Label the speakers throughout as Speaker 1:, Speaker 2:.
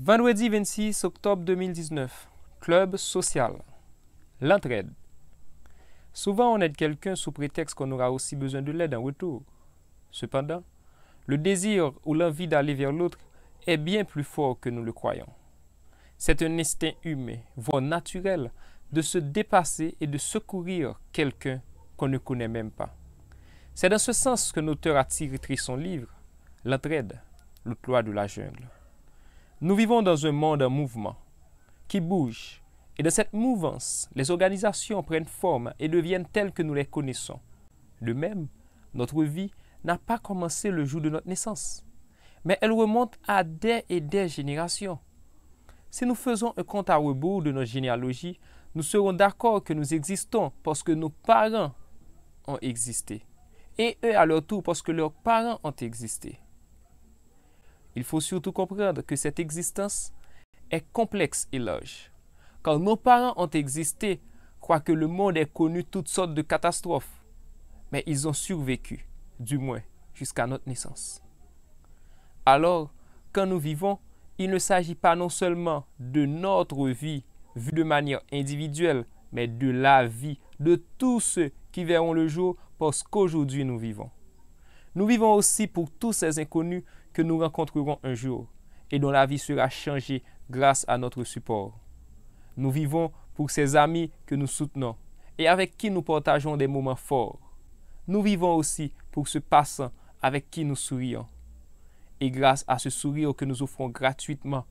Speaker 1: Vendredi 26 octobre 2019, club social. L'entraide. Souvent, on aide quelqu'un sous prétexte qu'on aura aussi besoin de l'aide en retour. Cependant, le désir ou l'envie d'aller vers l'autre est bien plus fort que nous le croyons. C'est un instinct humain, voire naturel, de se dépasser et de secourir quelqu'un qu'on ne connaît même pas. C'est dans ce sens que l'auteur a tiré son livre, L'entraide, le toit de la jungle. Nous vivons dans un monde en mouvement, qui bouge, et de cette mouvance, les organisations prennent forme et deviennent telles que nous les connaissons. De même, notre vie n'a pas commencé le jour de notre naissance, mais elle remonte à des et des générations. Si nous faisons un compte à rebours de nos généalogie, nous serons d'accord que nous existons parce que nos parents ont existé, et eux à leur tour parce que leurs parents ont existé il faut surtout comprendre que cette existence est complexe et large, Quand nos parents ont existé, que le monde ait connu toutes sortes de catastrophes, mais ils ont survécu, du moins jusqu'à notre naissance. Alors, quand nous vivons, il ne s'agit pas non seulement de notre vie vue de manière individuelle, mais de la vie de tous ceux qui verront le jour parce qu'aujourd'hui nous vivons. Nous vivons aussi pour tous ces inconnus que nous rencontrerons un jour et dont la vie sera changée grâce à notre support. Nous vivons pour ces amis que nous soutenons et avec qui nous partageons des moments forts. Nous vivons aussi pour ce passant avec qui nous sourions. Et grâce à ce sourire que nous offrons gratuitement,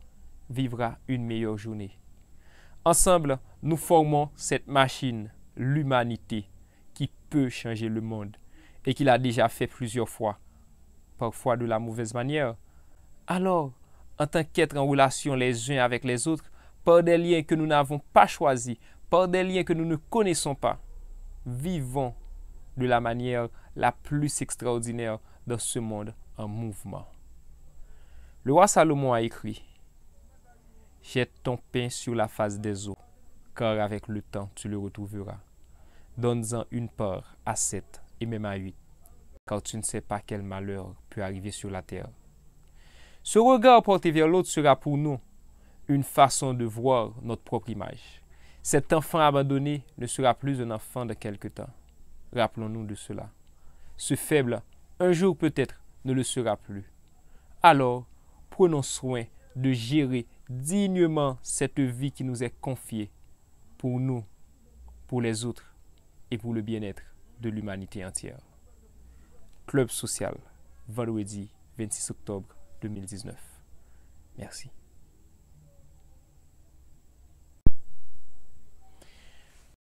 Speaker 1: vivra une meilleure journée. Ensemble, nous formons cette machine, l'humanité, qui peut changer le monde et qu'il a déjà fait plusieurs fois, parfois de la mauvaise manière. Alors, en tant qu'être en relation les uns avec les autres, par des liens que nous n'avons pas choisis, par des liens que nous ne connaissons pas, vivons de la manière la plus extraordinaire dans ce monde en mouvement. Le roi Salomon a écrit Jette ton pain sur la face des eaux, car avec le temps tu le retrouveras. Donne-en une part à cette et même à 8, car tu ne sais pas quel malheur peut arriver sur la terre. Ce regard porté vers l'autre sera pour nous une façon de voir notre propre image. Cet enfant abandonné ne sera plus un enfant de quelque temps. Rappelons-nous de cela. Ce faible, un jour peut-être, ne le sera plus. Alors, prenons soin de gérer dignement cette vie qui nous est confiée pour nous, pour les autres et pour le bien-être de l'humanité entière. Club social, vendredi 26 octobre 2019. Merci.